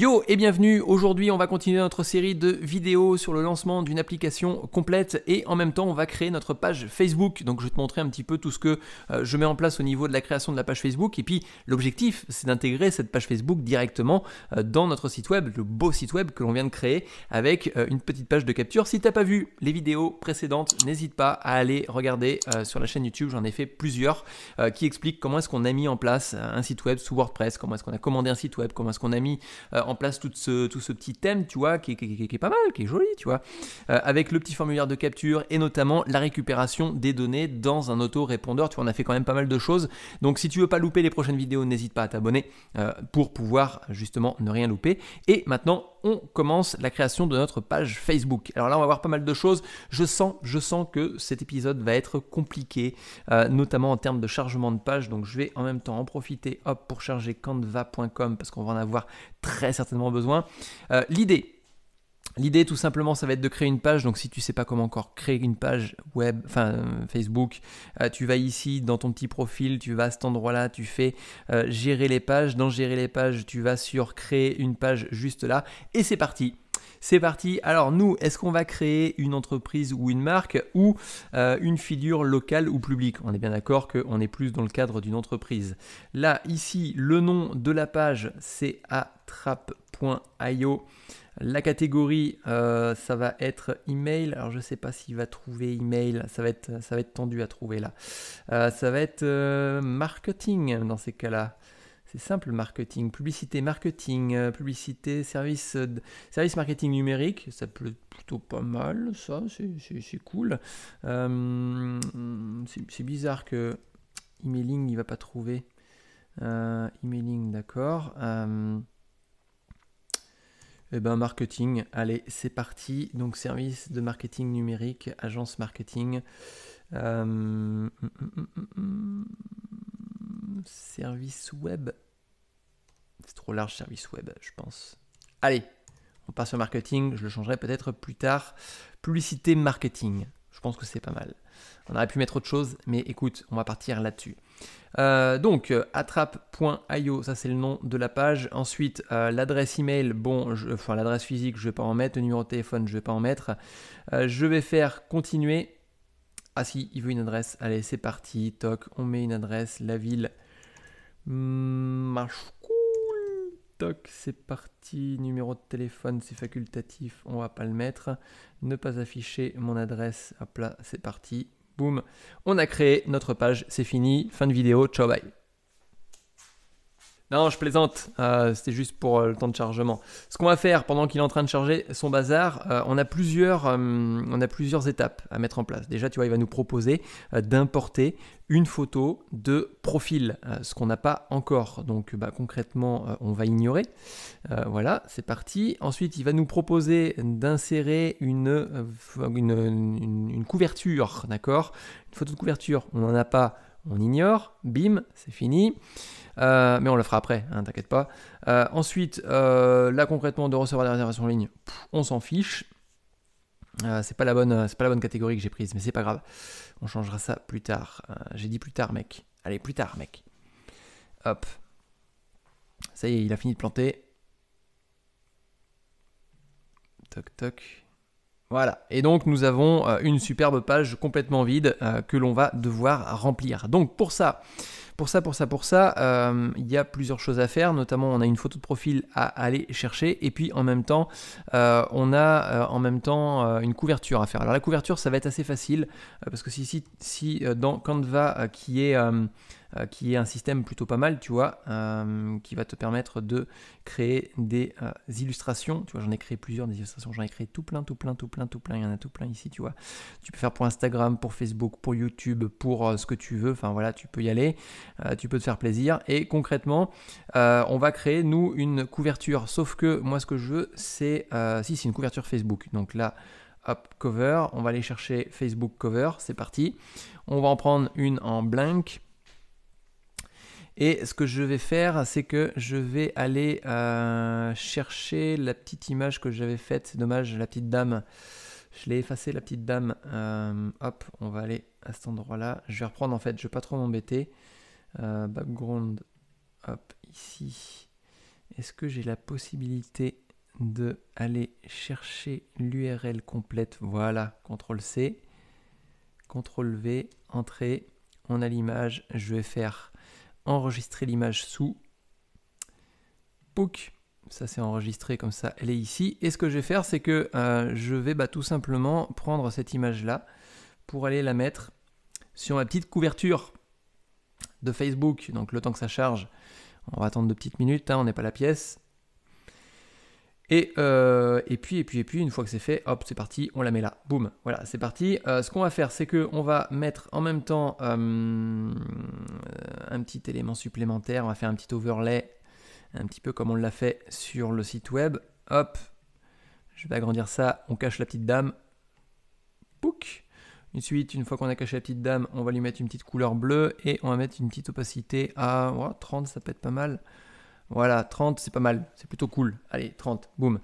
Yo et bienvenue, aujourd'hui on va continuer notre série de vidéos sur le lancement d'une application complète et en même temps on va créer notre page Facebook. Donc je vais te montrer un petit peu tout ce que euh, je mets en place au niveau de la création de la page Facebook et puis l'objectif c'est d'intégrer cette page Facebook directement euh, dans notre site web, le beau site web que l'on vient de créer avec euh, une petite page de capture. Si t'as pas vu les vidéos précédentes, n'hésite pas à aller regarder sur la chaîne YouTube, j'en ai fait plusieurs qui expliquent comment est-ce qu'on a mis en place un site web sous WordPress, comment est-ce qu'on a commandé un site web, comment est-ce qu'on a mis en place tout ce, tout ce petit thème, tu vois, qui, qui, qui, est pas mal, qui est joli, tu vois, euh, avec le petit formulaire de capture et notamment la récupération des données dans un auto-répondeur. Tu vois, on a fait quand même pas mal de choses. Donc, si tu veux pas louper les prochaines vidéos, n'hésite pas à t'abonner euh, pour pouvoir justement ne rien louper. Et maintenant, on commence la création de notre page Facebook. Alors là, on va voir pas mal de choses. Je sens, je sens que cet épisode va être compliqué, euh, notamment en termes de chargement de page. Donc je vais en même temps en profiter hop, pour charger canva.com parce qu'on va en avoir très certainement besoin. Euh, l'idée, L'idée, tout simplement, ça va être de créer une page. Donc, si tu sais pas comment encore créer une page web, enfin Facebook, euh, tu vas ici dans ton petit profil, tu vas à cet endroit-là, tu fais euh, gérer les pages. Dans gérer les pages, tu vas sur créer une page juste là. Et c'est parti. C'est parti. Alors nous, est-ce qu'on va créer une entreprise ou une marque ou euh, une figure locale ou publique On est bien d'accord qu'on est plus dans le cadre d'une entreprise. Là, ici, le nom de la page, c'est attrap.io. La catégorie, euh, ça va être email. Alors je ne sais pas s'il va trouver email, ça va être, ça va être tendu à trouver là. Euh, ça va être euh, marketing dans ces cas-là. C'est simple marketing, publicité marketing, publicité, service, service marketing numérique, ça peut plutôt pas mal, ça, c'est cool. c'est bizarre que emailing il va pas trouver. emailing, d'accord. Eh ben marketing, allez, c'est parti. Donc service de marketing numérique, agence marketing. Euh, service web. C'est trop large service web, je pense. Allez, on passe sur marketing, je le changerai peut-être plus tard. Publicité marketing, je pense que c'est pas mal. On aurait pu mettre autre chose, mais écoute, on va partir là-dessus. Euh, donc euh, attrape.io, ça c'est le nom de la page. Ensuite euh, l'adresse email, bon, je, enfin l'adresse physique, je ne vais pas en mettre. Le numéro de téléphone, je ne vais pas en mettre. je vais faire continuer. Ah si, il veut une adresse. Allez, c'est parti. Toc, on met une adresse, la ville. Marche cool. Toc, c'est parti. Numéro de téléphone, c'est facultatif, on va pas le mettre. Ne pas afficher mon adresse. Hop là, c'est parti. Boum, on a créé notre page, c'est fini, fin de vidéo, ciao bye. Non, je plaisante, euh, c'était juste pour euh, le temps de chargement. Ce qu'on va faire pendant qu'il est en train de charger son bazar, euh, on, a plusieurs, on a plusieurs étapes à mettre en place. Déjà, tu vois, il va nous proposer d'importer une photo de profil, ce qu'on n'a pas encore. Donc bah, concrètement, on va ignorer. voilà, c'est parti. Ensuite, il va nous proposer d'insérer une, une, une couverture, d'accord Une photo de couverture, on n'en a pas on ignore, bim, c'est fini. Euh, mais on le fera après, hein, t'inquiète pas. Euh, ensuite, euh, là concrètement, de recevoir des réservations en ligne, on s'en fiche. c'est pas la bonne, c'est pas la bonne catégorie que j'ai prise, mais c'est pas grave. On changera ça plus tard. j'ai dit plus tard, mec. Allez, plus tard, mec. Hop. Ça y est, il a fini de planter. Toc toc. Voilà, et donc nous avons euh, une superbe page complètement vide euh, que l'on va devoir remplir. Donc pour ça, pour ça, pour ça, pour ça, euh, il y a plusieurs choses à faire. Notamment, on a une photo de profil à aller chercher. Et puis, en même temps, on a en même temps une couverture à faire. Alors, la couverture, ça va être assez facile parce que si dans Canva, qui est euh, qui est un système plutôt pas mal, tu vois, euh, qui va te permettre de créer des euh, illustrations. Tu vois, j'en ai créé plusieurs des illustrations, j'en ai créé tout plein, tout plein, tout plein, tout plein. Il y en a tout plein ici, tu vois. Tu peux faire pour Instagram, pour Facebook, pour YouTube, pour ce que tu veux. Enfin voilà, tu peux y aller, tu peux te faire plaisir. Et concrètement, on va créer nous une couverture. Sauf que moi, ce que je veux, c'est si c'est une couverture Facebook. Donc là. Hop, cover, on va aller chercher Facebook cover, c'est parti. On va en prendre une en blank et ce que je vais faire, c'est que je vais aller euh, chercher la petite image que j'avais faite. C'est Dommage, la petite dame. Je l'ai effacée, la petite dame. Euh, hop, on va aller à cet endroit-là. Je vais reprendre en fait, je ne vais pas trop m'embêter. Euh, background, hop, ici. Est-ce que j'ai la possibilité de aller chercher l'URL complète Voilà, CTRL-C, CTRL-V, entrée. On a l'image. Je vais faire enregistrer l'image sous. Book, ça s'est enregistré comme ça, elle est ici. Et ce que je vais faire, c'est que euh, je vais bah, tout simplement prendre cette image-là pour aller la mettre sur ma petite couverture de Facebook. Donc le temps que ça charge, on va attendre deux petites minutes, hein, on n'est pas la pièce. Et, euh, et, puis, et puis, et puis, une fois que c'est fait, hop, c'est parti, on la met là, boum, voilà, c'est parti. Euh, ce qu'on va faire, c'est qu'on va mettre en même temps euh, un petit élément supplémentaire, on va faire un petit overlay, un petit peu comme on l'a fait sur le site web. Hop, je vais agrandir ça, on cache la petite dame, pouc. Ensuite, une fois qu'on a caché la petite dame, on va lui mettre une petite couleur bleue et on va mettre une petite opacité à 30, ça peut être pas mal. Voilà, 30, c'est pas mal, c'est plutôt cool. Allez, 30, boum.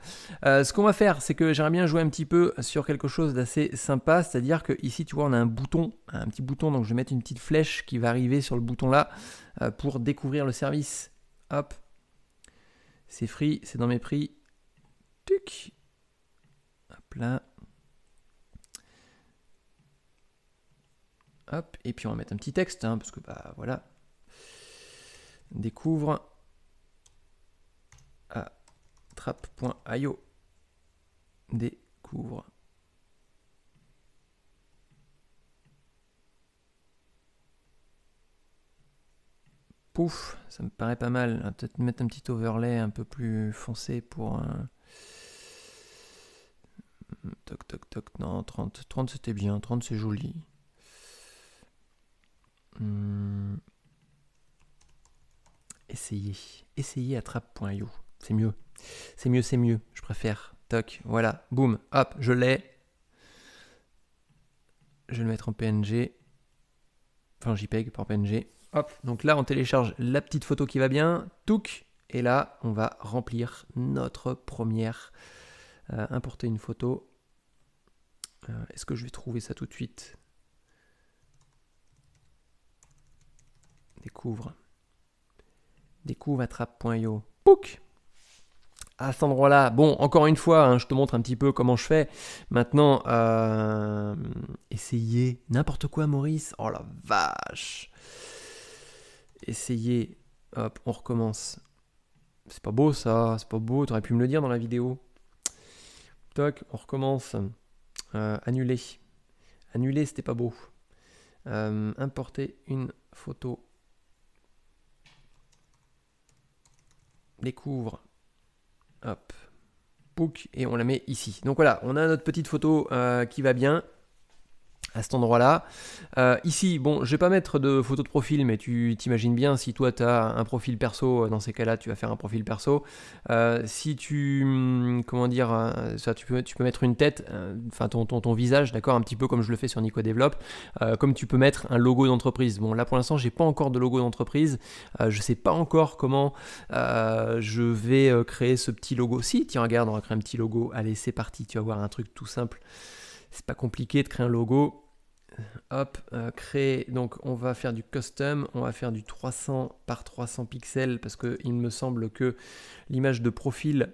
Euh, ce qu'on va faire, c'est que j'aimerais bien jouer un petit peu sur quelque chose d'assez sympa, c'est-à-dire que ici, tu vois, on a un bouton, un petit bouton, donc je vais mettre une petite flèche qui va arriver sur le bouton là euh, pour découvrir le service. Hop, c'est free, c'est dans mes prix. Tuc. Hop là. Hop, et puis on va mettre un petit texte, hein, parce que bah voilà. Découvre à trap.io. Découvre. Pouf, ça me paraît pas mal. Peut-être mettre un petit overlay un peu plus foncé pour un... Toc, toc, toc, non, 30. 30 c'était bien, 30 c'est joli. Hmm. Essayez, essayez attrape.io. C'est mieux. C'est mieux, c'est mieux. Je préfère. Toc, voilà. Boum, hop, je l'ai. Je vais le mettre en PNG. Enfin, JPEG, pas PNG. Hop, donc là, on télécharge la petite photo qui va bien. Touc. Et là, on va remplir notre première. Euh, importer une photo. Euh, est-ce que je vais trouver ça tout de suite Découvre. Découvre attrape.io. Pouc à cet endroit-là. Bon, encore une fois, hein, je te montre un petit peu comment je fais. Maintenant, euh, essayez n'importe quoi, Maurice. Oh la vache. Essayez. Hop, on recommence. C'est pas beau ça, c'est pas beau. T'aurais pu me le dire dans la vidéo. Toc, on recommence. Euh, annuler. Annuler, c'était pas beau. Euh, importer une photo. Découvre. Hop. book et on la met ici. Donc voilà, on a notre petite photo euh, qui va bien à cet endroit-là. Euh, ici, bon, je vais pas mettre de photo de profil, mais tu t'imagines bien, si toi tu as un profil perso, euh, dans ces cas-là, tu vas faire un profil perso. Euh, si tu, hum, comment dire, ça, tu peux, tu peux mettre une tête, enfin ton, ton, ton, visage, d'accord, un petit peu comme je le fais sur Nico Develop, comme tu peux mettre un logo d'entreprise. Bon, là pour l'instant, j'ai pas encore de logo d'entreprise. je sais pas encore comment je vais créer ce petit logo. Si, tiens, regarde, on va créer un petit logo. Allez, c'est parti. Tu vas voir un truc tout simple. C'est pas compliqué de créer un logo hop, euh, créer, donc on va faire du custom, on va faire du 300 par 300 pixels parce qu'il me semble que l'image de profil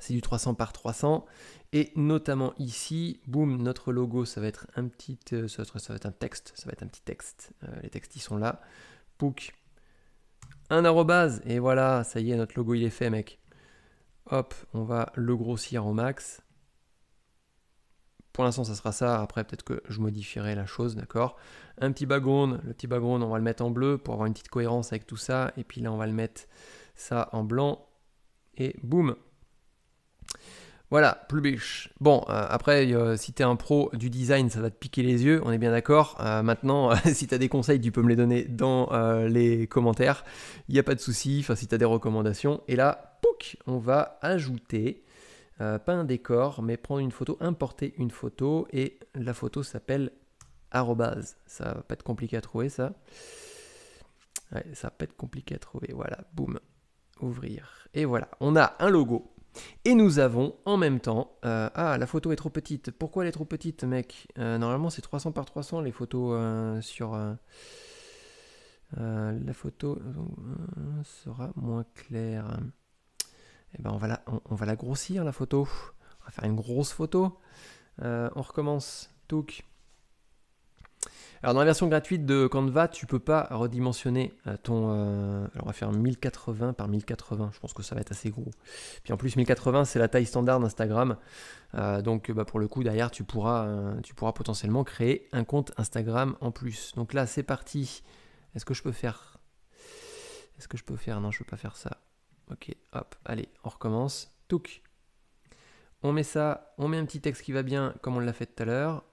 c'est du 300 par 300 et notamment ici, boum, notre logo ça va être un petit, euh, ça, va être, un texte, ça va être un petit texte, euh, les textes ils sont là, pouc, un arrobase et voilà, ça y est notre logo il est fait mec. Hop, on va le grossir au max. Pour l'instant, ça sera ça. Après, peut-être que je modifierai la chose, d'accord Un petit background. Le petit background, on va le mettre en bleu pour avoir une petite cohérence avec tout ça. Et puis là, on va le mettre ça en blanc. Et boum voilà, plus biche. Bon, euh, après, euh, si tu es un pro du design, ça va te piquer les yeux, on est bien d'accord. Euh, maintenant, si as des conseils, tu peux me les donner dans les commentaires. Il n'y a pas de souci, enfin, si as des recommandations. Et là, pouc, on va ajouter euh, pas un décor, mais prendre une photo, importer une photo, et la photo s'appelle arrobase. Ça va pas être compliqué à trouver, ça. Ouais, ça va pas être compliqué à trouver. Voilà, boum. Ouvrir. Et voilà, on a un logo. Et nous avons en même temps. Euh, ah, la photo est trop petite. Pourquoi elle est trop petite, mec euh, Normalement, c'est 300 par 300 les photos sur. la photo sera moins claire. Eh ben, on, va la, on, va la grossir la photo. On va faire une grosse photo. Euh, on recommence. Alors dans la version gratuite de Canva, tu peux pas redimensionner euh, ton... Euh, alors on va faire 1080 par 1080, je pense que ça va être assez gros. Puis en plus 1080 c'est la taille standard d'Instagram, donc bah, pour le coup derrière tu pourras, tu pourras potentiellement créer un compte Instagram en plus. Donc là c'est parti, est-ce que je peux faire... Est-ce que je peux faire... Non je peux pas faire ça. Ok, hop, allez, on recommence. Touk. On met ça, on met un petit texte qui va bien comme on l'a fait tout à l'heure.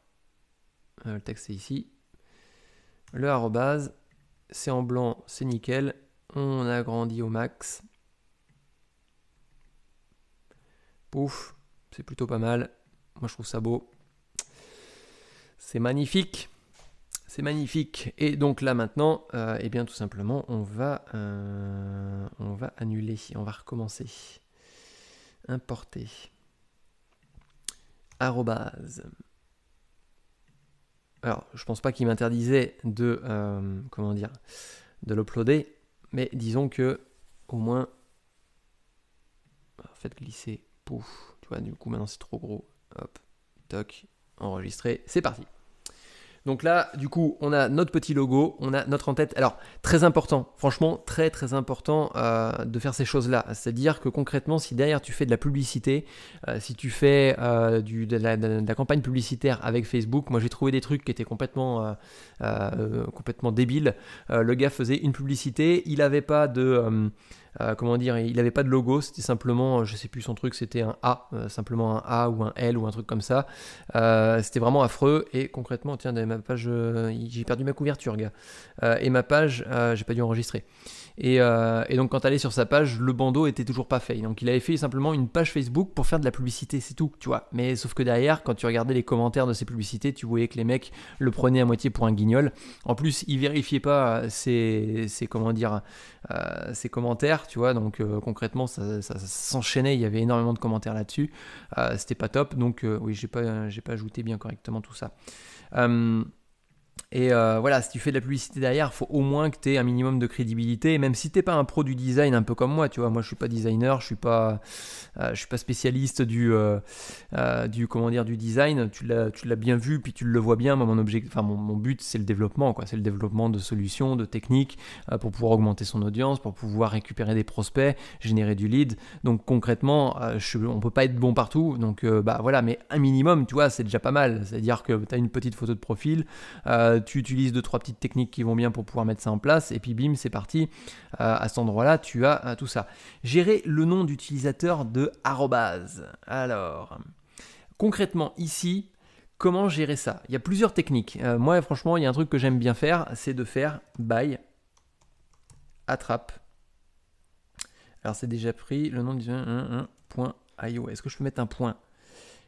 Euh, le texte est ici. Le arrobase, c'est en blanc, c'est nickel. On agrandit au max. Pouf, c'est plutôt pas mal. Moi je trouve ça beau. C'est magnifique. C'est magnifique. Et donc là maintenant, et euh, eh bien tout simplement, on va, euh, on va annuler, on va recommencer. Importer. Arrobase. Alors, je pense pas qu'il m'interdisait de, euh, comment dire, de l'uploader, mais disons que au moins, bah, faites glisser, pouf, tu vois, du coup maintenant c'est trop gros, hop, toc, enregistré, c'est parti. Donc là, du coup, on a notre petit logo, on a notre en-tête. Alors, très important, franchement, très très important euh, de faire ces choses-là. C'est-à-dire que concrètement, si derrière tu fais de la publicité, euh, si tu fais euh, de, la, campagne publicitaire avec Facebook, moi j'ai trouvé des trucs qui étaient complètement, complètement débiles. le gars faisait une publicité, il n'avait pas de... comment dire, il n'avait pas de logo, c'était simplement, je sais plus son truc, c'était un A, simplement un A ou un L ou un truc comme ça. c'était vraiment affreux et concrètement, tiens, page, euh, j'ai perdu ma couverture, gars. Euh, et ma page, euh, j'ai pas dû enregistrer. Et, donc, quand allait sur sa page, le bandeau était toujours pas fait. Donc, il avait fait simplement une page Facebook pour faire de la publicité, c'est tout, tu vois. Mais sauf que derrière, quand tu regardais les commentaires de ses publicités, tu voyais que les mecs le prenaient à moitié pour un guignol. En plus, ils vérifiaient pas ses, comment dire, ses commentaires, tu vois. Donc, concrètement, ça, s'enchaînait. Il y avait énormément de commentaires là-dessus. C'était pas top. Donc, oui, j'ai pas, j'ai pas ajouté bien correctement tout ça. Um, Et euh, voilà, si tu fais de la publicité derrière, il faut au moins que tu aies un minimum de crédibilité. même si tu n'es pas un pro du design, un peu comme moi, tu vois, moi je ne suis pas designer, je suis euh, suis pas spécialiste du, euh, du, comment dire, du design. Tu l'as, bien vu, puis tu le vois bien. mon objectif, enfin mon, but, c'est le développement, quoi. C'est le développement de solutions, de techniques pour pouvoir augmenter son audience, pour pouvoir récupérer des prospects, générer du lead. Donc concrètement, je, on peut pas être bon partout. Donc bah voilà, mais un minimum, tu vois, c'est déjà pas mal. C'est-à-dire que tu as une petite photo de profil. Euh, tu utilises deux trois petites techniques qui vont bien pour pouvoir mettre ça en place, et puis bim, c'est parti. Euh, à cet endroit-là, tu as euh, tout ça. Gérer le nom d'utilisateur de arrobase. Alors, concrètement ici, comment gérer ça Il y a plusieurs techniques. moi, franchement, il y a un truc que j'aime bien faire, c'est de faire by attrape. Alors, c'est déjà pris le nom du 1.io. Est-ce que je peux mettre un point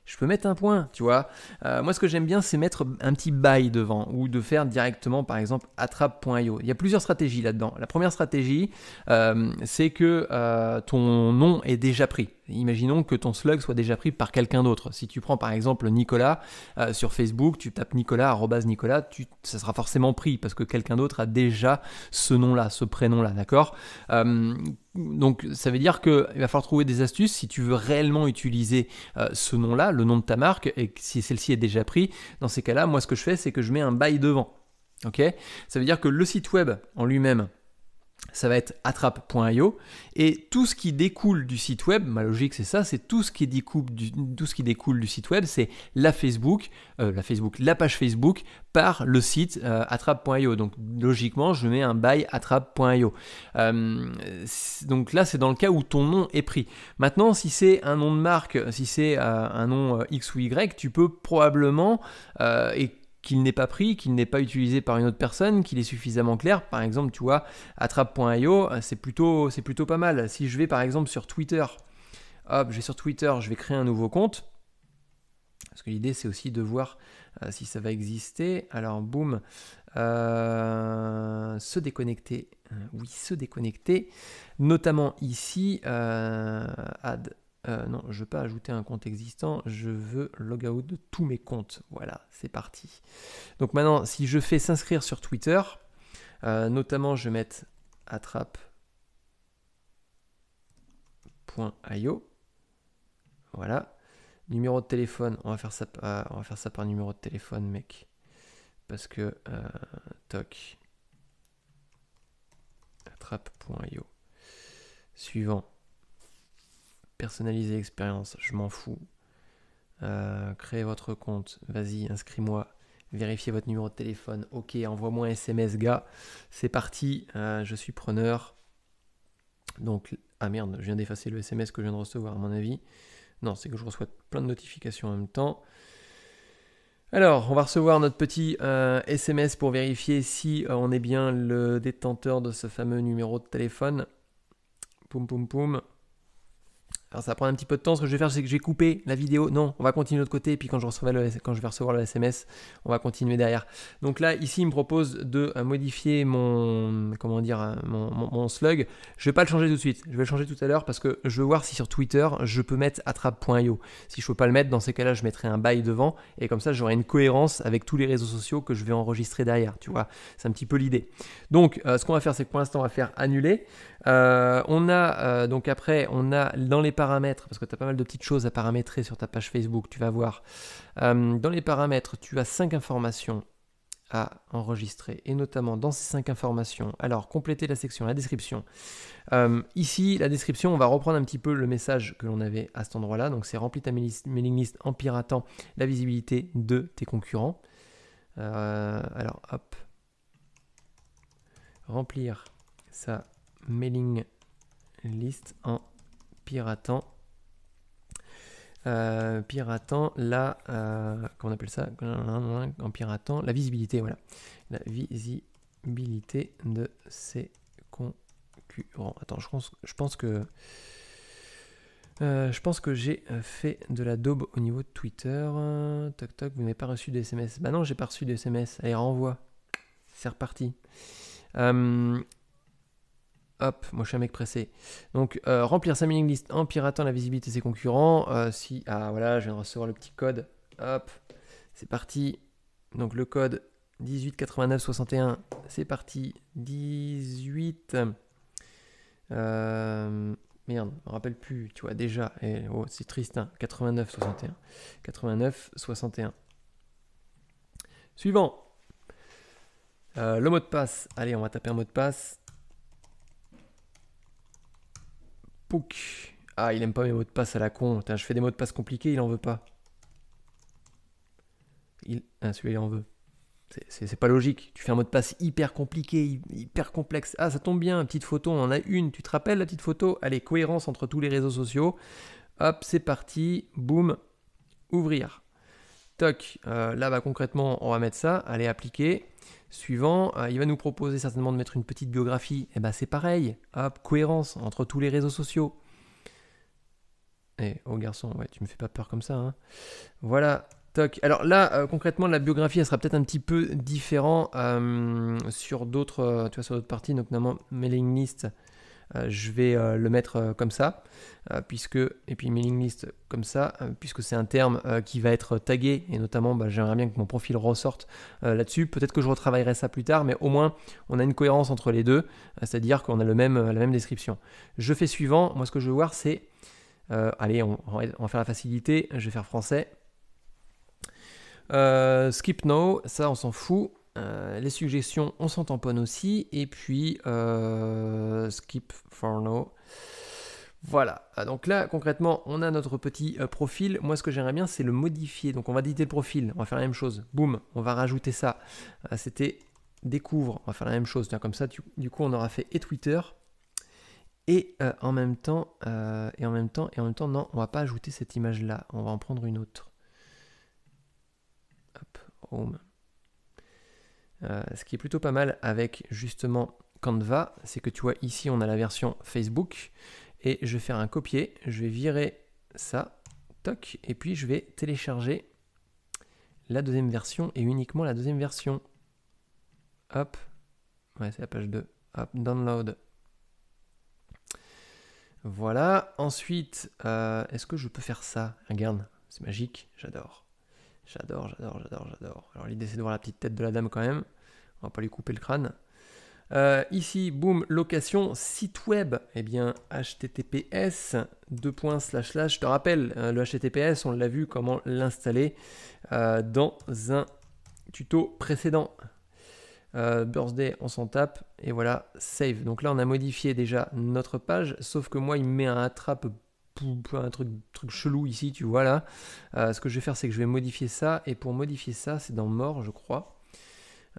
je peux mettre un point, tu vois. Euh, moi, ce que j'aime bien, c'est mettre un petit bail devant ou de faire directement, par exemple, attrape.io. Il y a plusieurs stratégies là-dedans. La première stratégie, euh, c'est que euh, ton nom est déjà pris. Imaginons que ton slug soit déjà pris par quelqu'un d'autre. Si tu prends par exemple Nicolas euh, sur Facebook, tu tapes Nicolas, Nicolas, ça sera forcément pris parce que quelqu'un d'autre a déjà ce nom-là, ce prénom-là, d'accord euh, donc ça veut dire qu'il va falloir trouver des astuces si tu veux réellement utiliser euh, ce nom-là, le nom de ta marque, et si celle-ci est déjà pris, dans ces cas-là, moi ce que je fais, c'est que je mets un bail devant. ok ça veut dire que le site web en lui-même, ça va être attrape.io et tout ce qui découle du site web, ma logique c'est ça, c'est tout ce qui découle du, tout ce qui découle du site web, c'est la Facebook, euh, la Facebook, la page Facebook par le site euh, attrape.io. Donc logiquement, je mets un buy attrape.io. Euh, donc là, c'est dans le cas où ton nom est pris. Maintenant, si c'est un nom de marque, si c'est un nom X ou Y, tu peux probablement et qu'il n'est pas pris, qu'il n'est pas utilisé par une autre personne, qu'il est suffisamment clair. Par exemple, tu vois, attrape.io, c'est plutôt, c'est plutôt pas mal. Si je vais par exemple sur Twitter, hop, je vais sur Twitter, je vais créer un nouveau compte. Parce que l'idée, c'est aussi de voir euh, si ça va exister. Alors, boum, euh, se déconnecter. Euh, oui, se déconnecter. Notamment ici, euh, add euh, non, je ne veux pas ajouter un compte existant, je veux logout de tous mes comptes. Voilà, c'est parti. Donc maintenant, si je fais s'inscrire sur Twitter, euh, notamment je vais mettre attrape.io. Voilà. Numéro de téléphone, on va, faire ça, euh, on va faire ça par numéro de téléphone, mec. Parce que, toc, attrape.io. Suivant personnaliser l'expérience, je m'en fous. Euh, créez votre compte, vas-y, inscris-moi, vérifiez votre numéro de téléphone, ok, envoie-moi un SMS, gars, c'est parti, euh, je suis preneur. Donc, ah merde, je viens d'effacer le SMS que je viens de recevoir, à mon avis. Non, c'est que je reçois plein de notifications en même temps. Alors, on va recevoir notre petit SMS euh, pour vérifier si on est bien le détenteur de ce fameux numéro de téléphone. Poum poum poum. Alors ça prend un petit peu de temps. Ce que je vais faire, c'est que j'ai coupé la vidéo. Non, on va continuer de l'autre côté. Et puis quand je, vais recevoir le SMS, on va continuer derrière. Donc là, ici, il me propose de euh, modifier mon, comment dire, euh, mon, slug. Je vais pas le changer tout de suite. Je vais le changer tout à l'heure parce que je veux voir si sur Twitter, je peux mettre attrape.io. Si je ne peux pas le mettre, dans ces cas-là, je mettrai un bail devant. Et comme ça, j'aurai une cohérence avec tous les réseaux sociaux que je vais enregistrer derrière. Tu vois, c'est un petit peu l'idée. Donc, euh, ce qu'on va faire, c'est que pour l'instant, on va faire annuler. Euh, on a euh, donc après, on a dans les paramètres, parce que tu as pas mal de petites choses à paramétrer sur ta page Facebook, tu vas voir. Euh, dans les paramètres, tu as cinq informations à enregistrer, et notamment dans ces cinq informations. Alors, compléter la section, la description. ici, la description, on va reprendre un petit peu le message que l'on avait à cet endroit-là. Donc, c'est rempli ta mailing list en piratant la visibilité de tes concurrents. alors, hop. Remplir ça mailing list en piratant euh, piratant la euh, appelle ça en piratant la visibilité voilà la visibilité de ses concurrents attends je pense je pense que euh, je pense que j'ai fait de la daube au niveau de Twitter. toc toc, vous n'avez pas reçu de SMS. Bah non, j'ai pas reçu de SMS. Allez, renvoie. C'est reparti. Hop, moi je suis un mec pressé. Donc euh, remplir sa mailing list en piratant la visibilité de ses concurrents. Euh, si, ah voilà, je viens de recevoir le petit code. Hop, c'est parti. Donc le code 188961, c'est parti. 18. Euh, merde, je me rappelle plus, tu vois déjà. Oh, c'est triste, hein. 8961. 8961. Suivant. le mot de passe. Allez, on va taper un mot de passe. Pouk. Ah, il aime pas mes mots de passe à la con. je fais des mots de passe compliqués, il en veut pas. Il... Hein, celui-là, il en veut. C'est pas logique. Tu fais un mot de passe hyper compliqué, hyper complexe. Ah, ça tombe bien, petite photo, on en a une. Tu te rappelles la petite photo Allez, cohérence entre tous les réseaux sociaux. Hop, c'est parti. Boum. Ouvrir. Toc. Euh, là, bah, concrètement, on va mettre ça. Allez, appliquer suivant. Euh, il va nous proposer certainement de mettre une petite biographie. Et eh ben c'est pareil, hop, cohérence entre tous les réseaux sociaux. Et eh, oh garçon, ouais, tu me fais pas peur comme ça. Hein. Voilà, toc. Alors là, euh, concrètement, la biographie, elle sera peut-être un petit peu différente euh, sur d'autres, tu sur d'autres parties, notamment mailing list euh, je vais euh, le mettre euh, comme ça, puisque, et puis mailing list comme ça, puisque c'est un terme qui va être tagué, et notamment bah, j'aimerais bien que mon profil ressorte là-dessus. Peut-être que je retravaillerai ça plus tard, mais au moins on a une cohérence entre les deux, c'est-à-dire qu'on a le même, la même description. Je fais suivant, moi ce que je veux voir c'est, allez, on, va faire la facilité, je vais faire français. skip now, ça on s'en fout. Euh, les suggestions, on s'en tamponne aussi. Et puis, euh, skip for now. Voilà, ah, donc là concrètement on a notre petit euh, profil, moi ce que j'aimerais bien c'est le modifier, donc on va éditer le profil, on va faire la même chose, boum, on va rajouter ça, c'était découvre, on va faire la même chose, comme ça du coup on aura fait et Twitter, et en même temps, et en même temps, et en même temps, non, on va pas ajouter cette image là, on va en prendre une autre. Hop, home. Euh, ce qui est plutôt pas mal avec justement Canva, c'est que tu vois ici on a la version Facebook et je vais faire un copier, je vais virer ça, toc, et puis je vais télécharger la deuxième version et uniquement la deuxième version. Hop, ouais c'est la page 2, hop, download. Voilà, ensuite, euh, est-ce que je peux faire ça Regarde, c'est magique, j'adore. J'adore, j'adore, j'adore, j'adore. Alors l'idée c'est de voir la petite tête de la dame quand même. On va pas lui couper le crâne. Euh, ici, boum, location, site web, eh bien, https, deux points, slash, slash, je te rappelle, hein, le https, on l'a vu, comment l'installer euh, dans un tuto précédent. Euh, birthday, on s'en tape, et voilà, save. Donc là, on a modifié déjà notre page, sauf que moi, il met un attrape un truc, truc chelou ici, tu vois là. Euh, ce que je vais faire, c'est que je vais modifier ça. Et pour modifier ça, c'est dans More, je crois.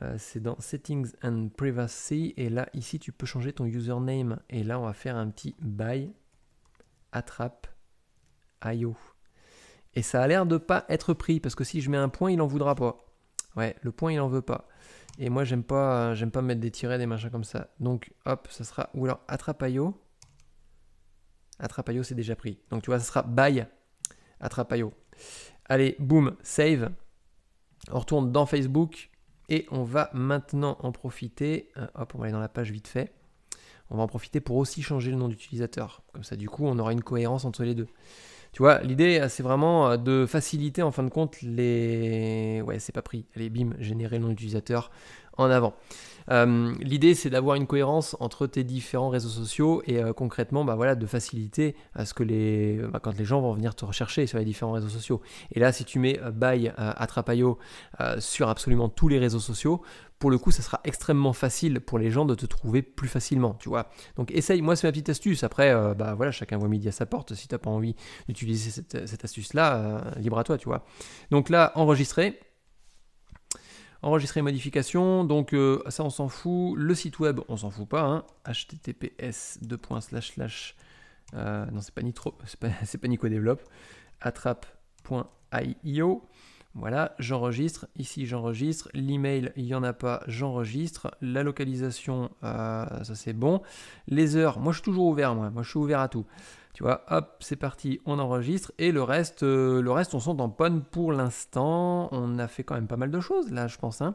Euh, c'est dans Settings and Privacy. Et là, ici, tu peux changer ton username. Et là, on va faire un petit by attrape IO. Et ça a l'air de pas être pris parce que si je mets un point, il en voudra pas. Ouais, le point, il en veut pas. Et moi, j'aime pas, j'aime pas mettre des tirets, des machins comme ça. Donc, hop, ça sera ou alors attrape IO. Atrapayo, c'est déjà pris. Donc tu vois, ça sera bye Atrapayo. Allez, boum, save. On retourne dans Facebook et on va maintenant en profiter. Euh, hop, on va aller dans la page vite fait. On va en profiter pour aussi changer le nom d'utilisateur. Comme ça, du coup, on aura une cohérence entre les deux. Tu vois, l'idée, euh, c'est vraiment euh, de faciliter en fin de compte les. Ouais, c'est pas pris. Allez, bim, générer le nom d'utilisateur en avant. Euh, l'idée, c'est d'avoir une cohérence entre tes différents réseaux sociaux et euh, concrètement, bah, voilà, de faciliter à euh, ce que les, bah, quand les gens vont venir te rechercher sur les différents réseaux sociaux. Et là, si tu mets Bye by sur absolument tous les réseaux sociaux, pour le coup, ça sera extrêmement facile pour les gens de te trouver plus facilement, tu vois. Donc essaye, moi c'est ma petite astuce. Après, bah, voilà, chacun voit midi à sa porte. Si tu n'as pas envie d'utiliser cette, astuce-là, libre à toi, tu vois. Donc là, enregistrer enregistrer les modifications, donc euh, ça on s'en fout, le site web on s'en fout pas, https hein. 2. Slash euh, non c'est pas c'est pas, Nico attrape.io, voilà, j'enregistre, ici j'enregistre, l'email il n'y en a pas, j'enregistre, la localisation euh, ça c'est bon, les heures, moi je suis toujours ouvert moi, moi je suis ouvert à tout. Tu vois, hop, c'est parti, on enregistre. Et le reste, euh, le reste on s'en tamponne pour l'instant. On a fait quand même pas mal de choses là, je pense. Hein.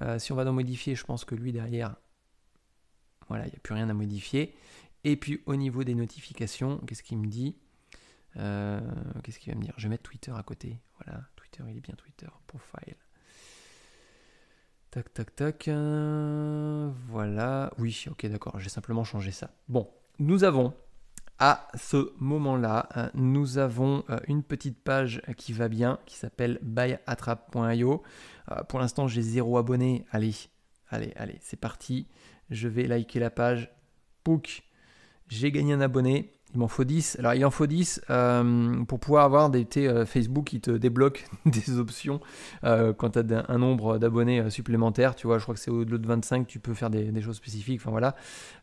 Euh, si on va dans modifier, je pense que lui derrière, voilà, il n'y a plus rien à modifier. Et puis au niveau des notifications, qu'est-ce qu'il me dit euh, Qu'est-ce qu'il va me dire Je vais mettre Twitter à côté. Voilà, Twitter, il est bien Twitter, profile. Tac, tac, tac. voilà. Oui, ok, d'accord, j'ai simplement changé ça. Bon, nous avons à ce moment-là, euh, nous avons euh, une petite page qui va bien, qui s'appelle buyattrap.io. Euh, pour l'instant, j'ai zéro abonné. Allez, allez, allez, c'est parti. Je vais liker la page. Pouc, j'ai gagné un abonné. Il m'en faut 10. Alors, il en faut 10 euh, pour pouvoir avoir des euh, Facebook qui te débloquent des options euh, quand tu as un nombre d'abonnés supplémentaires. Tu vois, je crois que c'est au-delà de 25, tu peux faire des, choses spécifiques. Enfin, voilà.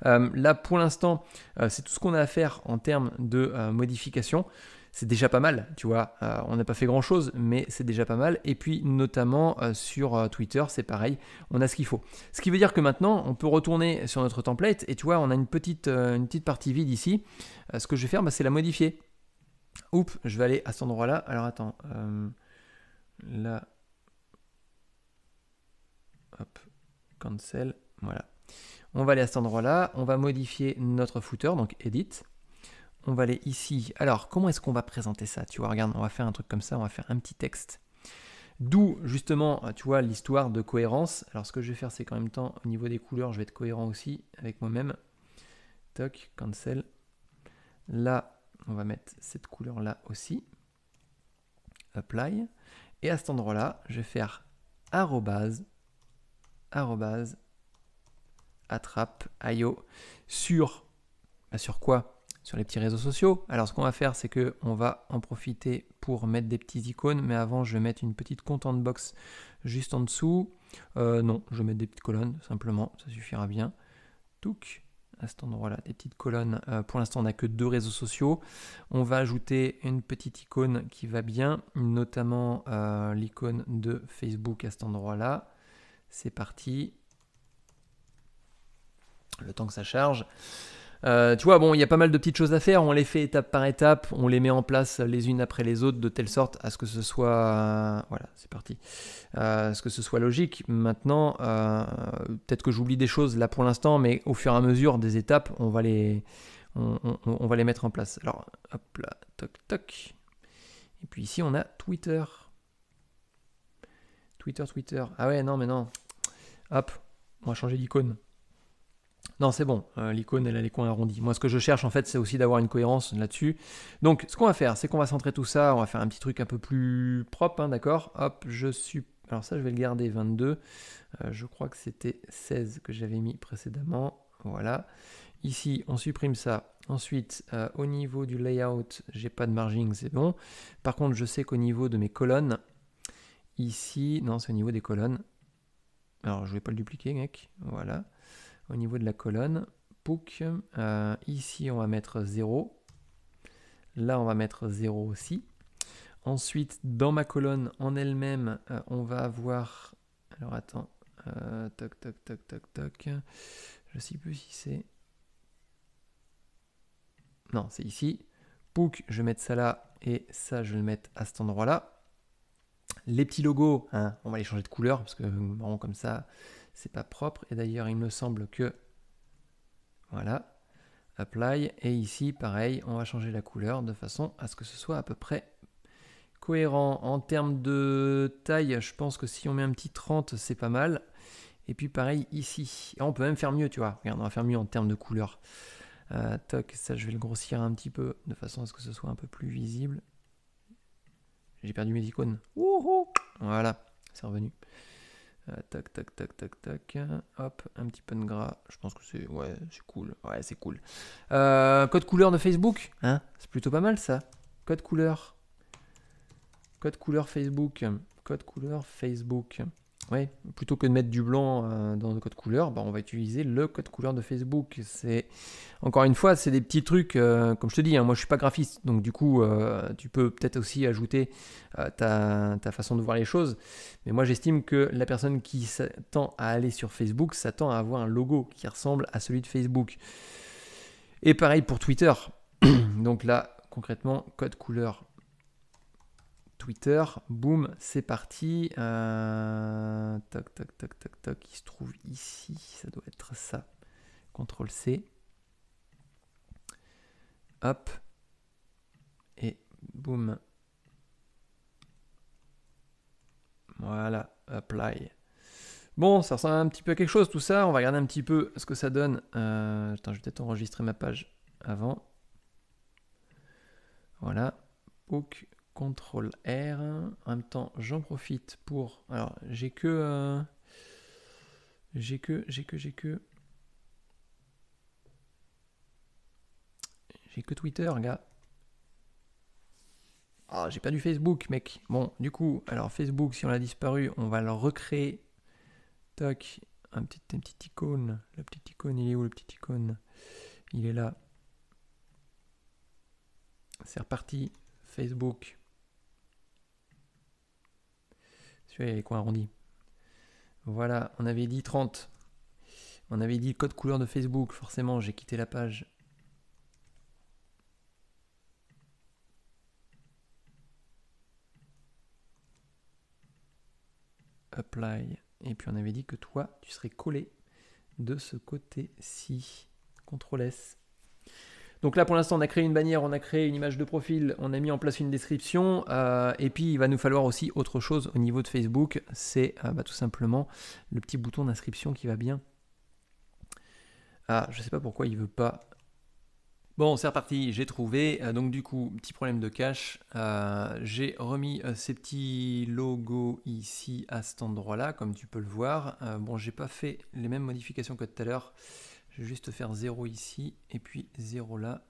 là, pour l'instant, c'est tout ce qu'on a à faire en termes de modifications c'est déjà pas mal, tu vois. Euh, on n'a pas fait grand chose, mais c'est déjà pas mal. Et puis, notamment euh, sur euh, Twitter, c'est pareil, on a ce qu'il faut. Ce qui veut dire que maintenant, on peut retourner sur notre template et tu vois, on a une petite, une petite partie vide ici. ce que je vais faire, bah, c'est la modifier. Oups, je vais aller à cet endroit-là. Alors, attends. là. Hop, cancel. Voilà. On va aller à cet endroit-là. On va modifier notre footer, donc edit on va aller ici. Alors, comment est-ce qu'on va présenter ça Tu vois, regarde, on va faire un truc comme ça, on va faire un petit texte. D'où, justement, tu vois, l'histoire de cohérence. Alors, ce que je vais faire, c'est qu'en même temps, au niveau des couleurs, je vais être cohérent aussi avec moi-même. Toc, cancel. Là, on va mettre cette couleur-là aussi. Apply. Et à cet endroit-là, je vais faire arrobase, arrobase, attrape, io, sur, bah, sur quoi sur les petits réseaux sociaux. Alors ce qu'on va faire, c'est que on va en profiter pour mettre des petites icônes, mais avant je vais mettre une petite content box juste en dessous. Euh, non, je vais mettre des petites colonnes simplement, ça suffira bien. Touc à cet endroit-là, des petites colonnes. Euh, pour l'instant, on n'a que deux réseaux sociaux. On va ajouter une petite icône qui va bien, notamment euh, l'icône de Facebook à cet endroit-là. C'est parti. Le temps que ça charge. Euh, tu vois, bon, il y a pas mal de petites choses à faire, on les fait étape par étape, on les met en place les unes après les autres de telle sorte à ce que ce soit... Euh, voilà, c'est parti. Euh, à ce que ce soit logique. Maintenant, peut-être que j'oublie des choses là pour l'instant, mais au fur et à mesure des étapes, on va les, on, on va les mettre en place. Alors, hop là, toc, toc. Et puis ici, on a Twitter. Twitter, Twitter. Ah ouais, non, mais non. Hop, on va changer d'icône. Non, c'est bon, euh, l'icône, elle a les coins arrondis. Moi, ce que je cherche, en fait, c'est aussi d'avoir une cohérence là-dessus. Donc, ce qu'on va faire, c'est qu'on va centrer tout ça, on va faire un petit truc un peu plus propre, hein, d'accord Hop, je suis... Alors ça, je vais le garder, 22. Euh, je crois que c'était 16 que j'avais mis précédemment. Voilà. Ici, on supprime ça. Ensuite, euh, au niveau du layout, j'ai pas de margin, c'est bon. Par contre, je sais qu'au niveau de mes colonnes, ici, non, c'est au niveau des colonnes. Alors, je vais pas le dupliquer, mec. Voilà au niveau de la colonne. Pouk, euh, ici on va mettre 0. Là on va mettre 0 aussi. Ensuite, dans ma colonne en elle-même, euh, on va avoir... Alors attends, euh, toc, toc, toc, toc, toc. Je sais plus si c'est... Non, c'est ici. Pouk, je vais mettre ça là et ça, je vais le mettre à cet endroit-là. Les petits logos, hein, on va les changer de couleur parce que marron comme ça, c'est pas propre. Et d'ailleurs, il me semble que voilà, apply. Et ici, pareil, on va changer la couleur de façon à ce que ce soit à peu près cohérent. En termes de taille, je pense que si on met un petit 30, c'est pas mal. Et puis pareil ici. on peut même faire mieux, tu vois. Regarde, on va faire mieux en termes de couleur. Euh, toc, ça je vais le grossir un petit peu de façon à ce que ce soit un peu plus visible. J'ai perdu mes icônes. voilà, c'est revenu tac, tac, tac, tac, tac. Hop, un petit peu de gras. Je pense que c'est ouais, c'est cool. Ouais, c'est cool. code couleur de Facebook, hein C'est plutôt pas mal ça. Code couleur. Code couleur Facebook. Code couleur Facebook ouais, plutôt que de mettre du blanc euh, dans le code couleur, bah, on va utiliser le code couleur de Facebook. C'est encore une fois, c'est des petits trucs. Euh, comme je te dis, hein, moi je suis pas graphiste, donc du coup, euh, tu peux peut-être aussi ajouter ta, ta, façon de voir les choses. Mais moi, j'estime que la personne qui s'attend à aller sur Facebook s'attend à avoir un logo qui ressemble à celui de Facebook. Et pareil pour Twitter. donc là, concrètement, code couleur Twitter, boum, c'est parti. Euh, toc, toc, toc, toc, toc, il se trouve ici, ça doit être ça. CTRL C. Hop. Et boum. Voilà, apply. Bon, ça ressemble un petit peu à quelque chose tout ça. On va regarder un petit peu ce que ça donne. Euh, attends, je vais peut-être enregistrer ma page avant. Voilà. Book. CTRL R. En même temps, j'en profite pour. Alors, j'ai que. Euh, j'ai que, j'ai que, j'ai que. J'ai que Twitter, gars. Ah, j'ai pas du Facebook, mec. Bon, du coup, alors Facebook, si on l'a disparu, on va le recréer. Toc, un petit, une petite icône. La petite icône, il est où le petit icône Il est là. C'est reparti. Facebook. Voilà, on avait dit 30. On avait dit code couleur de Facebook. Forcément, j'ai quitté la page. Apply. Et puis on avait dit que toi, tu serais collé de ce côté-ci. CTRL S. Donc là, pour l'instant, on a créé une bannière, on a créé une image de profil, on a mis en place une description. Euh, et puis, il va nous falloir aussi autre chose au niveau de Facebook. C'est euh, bah, tout simplement le petit bouton d'inscription qui va bien. Ah, je ne sais pas pourquoi il ne veut pas. Bon, c'est reparti, j'ai trouvé. Euh, donc du coup, petit problème de cache. j'ai remis ces petits logos ici à cet endroit-là, comme tu peux le voir. bon, j'ai pas fait les mêmes modifications que tout à l'heure juste faire 0 ici et puis 0 là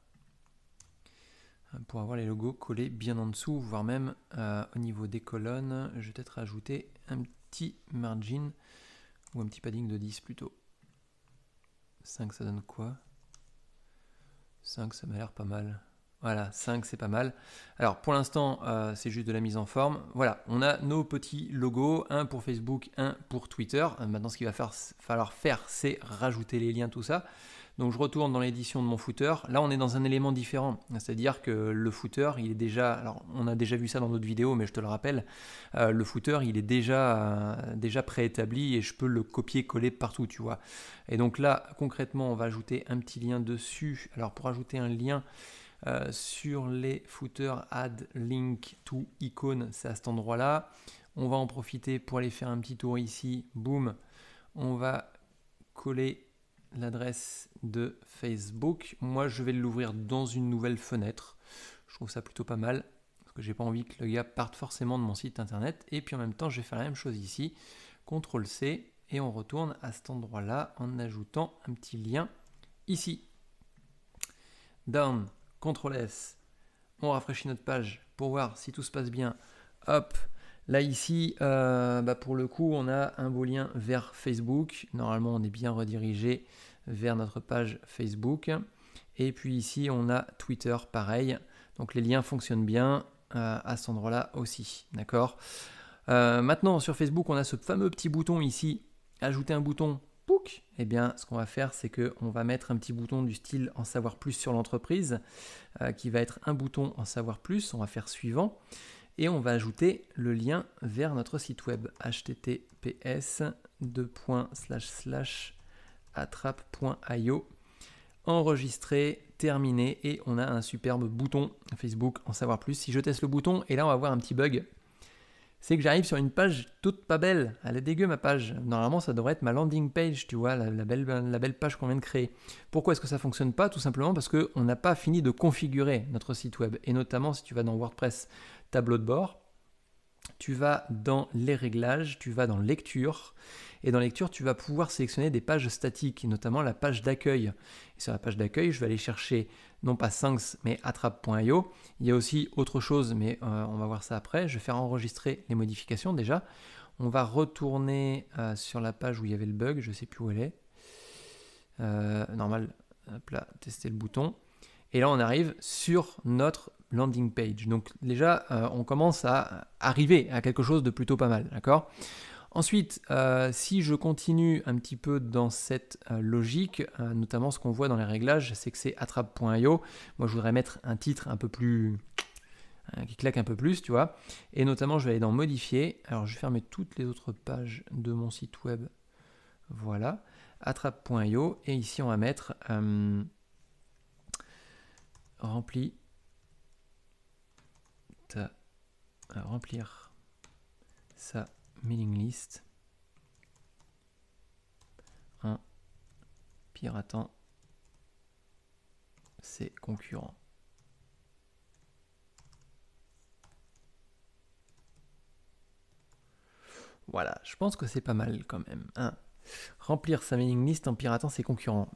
pour avoir les logos collés bien en dessous, voire même euh, au niveau des colonnes. Je vais peut-être ajouter un petit margin ou un petit padding de 10 plutôt. 5 ça donne quoi 5 ça m'a l'air pas mal. Voilà, 5 c'est pas mal. Alors pour l'instant, euh, c'est juste de la mise en forme. Voilà, on a nos petits logos, un pour Facebook, un pour Twitter. Euh, maintenant, ce qu'il va falloir faire, c'est rajouter les liens, tout ça. Donc je retourne dans l'édition de mon footer. Là, on est dans un élément différent, c'est-à-dire que le footer, il est déjà. Alors, on a déjà vu ça dans d'autres vidéos, mais je te le rappelle, euh, le footer, il est déjà déjà préétabli et je peux le copier-coller partout, tu vois. Et donc là, concrètement, on va ajouter un petit lien dessus. Alors pour ajouter un lien. Euh, sur les footers add link to icône, c'est à cet endroit-là. On va en profiter pour aller faire un petit tour ici. Boum, on va coller l'adresse de Facebook. Moi, je vais l'ouvrir dans une nouvelle fenêtre. Je trouve ça plutôt pas mal parce que j'ai pas envie que le gars parte forcément de mon site internet. Et puis en même temps, je vais faire la même chose ici. CTRL C et on retourne à cet endroit-là en ajoutant un petit lien ici. Down. CTRL S, on rafraîchit notre page pour voir si tout se passe bien. Hop, là ici, euh, bah, pour le coup, on a un beau lien vers Facebook. Normalement, on est bien redirigé vers notre page Facebook. Et puis ici, on a Twitter, pareil. Donc les liens fonctionnent bien euh, à cet endroit-là aussi, d'accord euh, Maintenant, sur Facebook, on a ce fameux petit bouton ici, ajouter un bouton et eh bien, ce qu'on va faire, c'est que on va mettre un petit bouton du style en savoir plus sur l'entreprise, euh, qui va être un bouton en savoir plus. On va faire suivant et on va ajouter le lien vers notre site web https attrape.io enregistrer, terminé et on a un superbe bouton Facebook en savoir plus. Si je teste le bouton et là on va voir un petit bug c'est que j'arrive sur une page toute pas belle. Elle est dégueu ma page. Normalement, ça devrait être ma landing page, tu vois, la, belle, la belle page qu'on vient de créer. Pourquoi est-ce que ça fonctionne pas Tout simplement parce qu'on n'a pas fini de configurer notre site web. Et notamment si tu vas dans WordPress tableau de bord, tu vas dans les réglages, tu vas dans lecture, et dans lecture, tu vas pouvoir sélectionner des pages statiques, notamment la page d'accueil. Et sur la page d'accueil, je vais aller chercher non pas syncs, mais attrape.io. Il y a aussi autre chose, mais euh, on va voir ça après. Je vais faire enregistrer les modifications déjà. On va retourner euh, sur la page où il y avait le bug, je ne sais plus où elle est. Euh, normal, hop là, tester le bouton. Et là, on arrive sur notre landing page. Donc déjà, euh, on commence à arriver à quelque chose de plutôt pas mal, d'accord Ensuite, euh, si je continue un petit peu dans cette euh, logique, notamment ce qu'on voit dans les réglages, c'est que c'est attrape.io. Moi, je voudrais mettre un titre un peu plus... qui claque un peu plus, tu vois. Et notamment, je vais aller dans modifier. Alors, je vais fermer toutes les autres pages de mon site web. Voilà. Attrape.io. Et ici, on va mettre rempli à, remplir sa mailing list en piratant ses concurrents. Voilà, je pense que c'est pas mal quand même. Hein. Remplir sa mailing list en piratant ses concurrents.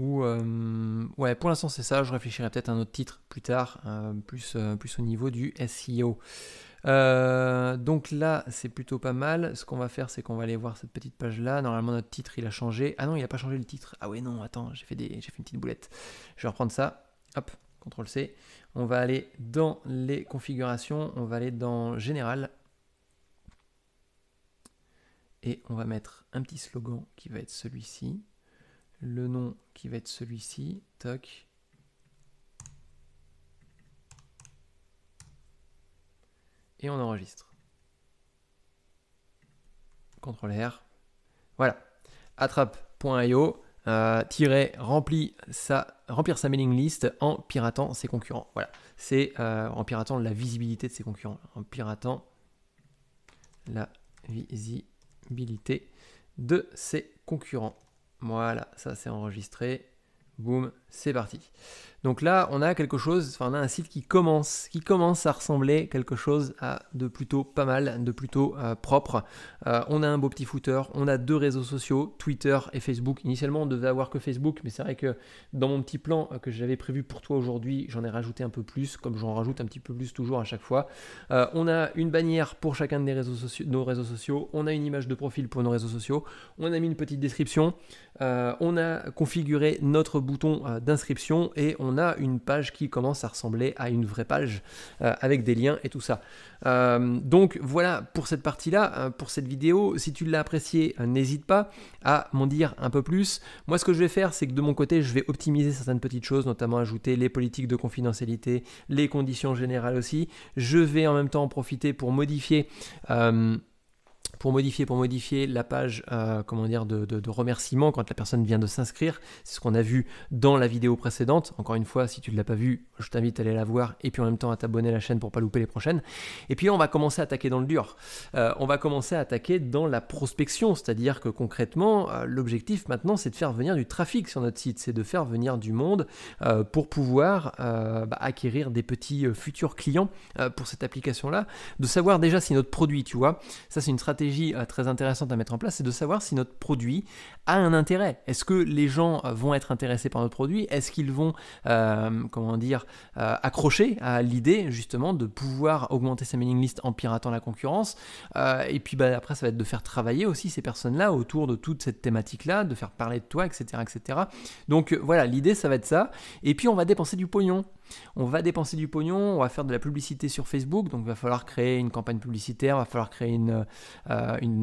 Ou euh, ouais, pour l'instant c'est ça. Je réfléchirai peut-être à un autre titre plus tard, euh, plus, euh, plus au niveau du SEO. donc là, c'est plutôt pas mal. Ce qu'on va faire, c'est qu'on va aller voir cette petite page là. Normalement, notre titre il a changé. Ah non, il n'a pas changé le titre. Ah ouais, non, attends, j'ai fait, des... j'ai fait une petite boulette. Je vais reprendre ça. Hop, CTRL C. On va aller dans les configurations. On va aller dans Général. Et on va mettre un petit slogan qui va être celui-ci le nom qui va être celui-ci, toc. Et on enregistre. CTRL R. Voilà. Attrape.io euh, tirer remplir sa mailing list en piratant ses concurrents. Voilà. C'est euh, en piratant la visibilité de ses concurrents. En piratant la visibilité de ses concurrents. Voilà, ça c'est enregistré. Boum, c'est parti. Donc là, on a quelque chose, enfin, on a un site qui commence, qui commence à ressembler quelque chose à de plutôt pas mal, de plutôt euh, propre. Euh, on a un beau petit footer, on a deux réseaux sociaux, Twitter et Facebook. Initialement, on devait avoir que Facebook, mais c'est vrai que dans mon petit plan euh, que j'avais prévu pour toi aujourd'hui, j'en ai rajouté un peu plus, comme j'en rajoute un petit peu plus toujours à chaque fois. on a une bannière pour chacun de nos réseaux sociaux, on a une image de profil pour nos réseaux sociaux, on a mis une petite description, on a configuré notre bouton d'inscription et on on a une page qui commence à ressembler à une vraie page euh, avec des liens et tout ça. Euh, donc voilà pour cette partie-là, euh, pour cette vidéo. Si tu l'as appréciée, n'hésite pas à m'en dire un peu plus. Moi, ce que je vais faire, c'est que de mon côté, je vais optimiser certaines petites choses, notamment ajouter les politiques de confidentialité, les conditions générales aussi. Je vais en même temps en profiter pour modifier pour modifier, pour modifier la page euh, comment dire, de, remerciement quand la personne vient de s'inscrire. C'est ce qu'on a vu dans la vidéo précédente. Encore une fois, si tu ne l'as pas vu, je t'invite à aller la voir et puis en même temps à t'abonner à la chaîne pour pas louper les prochaines. Et puis on va commencer à attaquer dans le dur. Euh, on va commencer à attaquer dans la prospection, c'est-à-dire que concrètement, euh, l'objectif maintenant, c'est de faire venir du trafic sur notre site, c'est de faire venir du monde pour pouvoir bah, acquérir des petits futurs clients pour cette application-là, de savoir déjà si notre produit, tu vois, ça c'est une stratégie euh, très intéressante à mettre en place, c'est de savoir si notre produit un intérêt. Est-ce que les gens euh, vont être intéressés par notre produit Est-ce qu'ils vont, euh, comment dire, euh, accrocher à l'idée justement de pouvoir augmenter sa mailing list en piratant la concurrence Et puis bah, après, ça va être de faire travailler aussi ces personnes-là autour de toute cette thématique-là, de faire parler de toi, etc., etc. Donc voilà, l'idée, ça va être ça. Et puis on va dépenser du pognon. On va dépenser du pognon, on va faire de la publicité sur Facebook, donc il va falloir créer une campagne publicitaire, il va falloir créer une,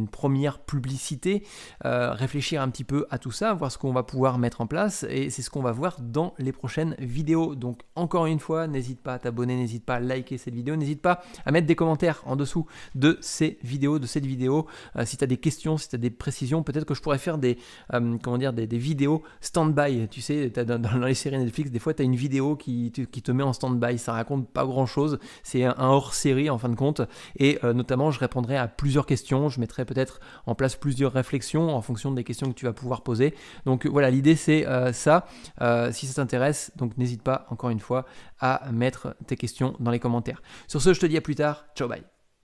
première publicité, réfléchir un petit petit peu à tout ça, voir ce qu'on va pouvoir mettre en place et c'est ce qu'on va voir dans les prochaines vidéos. Donc encore une fois, n'hésite pas à t'abonner, n'hésite pas à liker cette vidéo, n'hésite pas à mettre des commentaires en dessous de ces vidéos, de cette vidéo. Euh, si tu as des questions, si tu as des précisions, peut-être que je pourrais faire des, euh, comment dire, des, vidéos stand-by. Tu sais, as dans, les séries Netflix, des fois tu as une vidéo qui, qui te met en stand-by, ça raconte pas grand-chose, c'est un, hors-série en fin de compte et euh, notamment je répondrai à plusieurs questions, je mettrai peut-être en place plusieurs réflexions en fonction des questions que tu vas pouvoir poser. Donc euh, voilà, l'idée c'est euh, ça. Euh, si ça t'intéresse, donc n'hésite pas encore une fois à mettre tes questions dans les commentaires. Sur ce, je te dis à plus tard. Ciao, bye.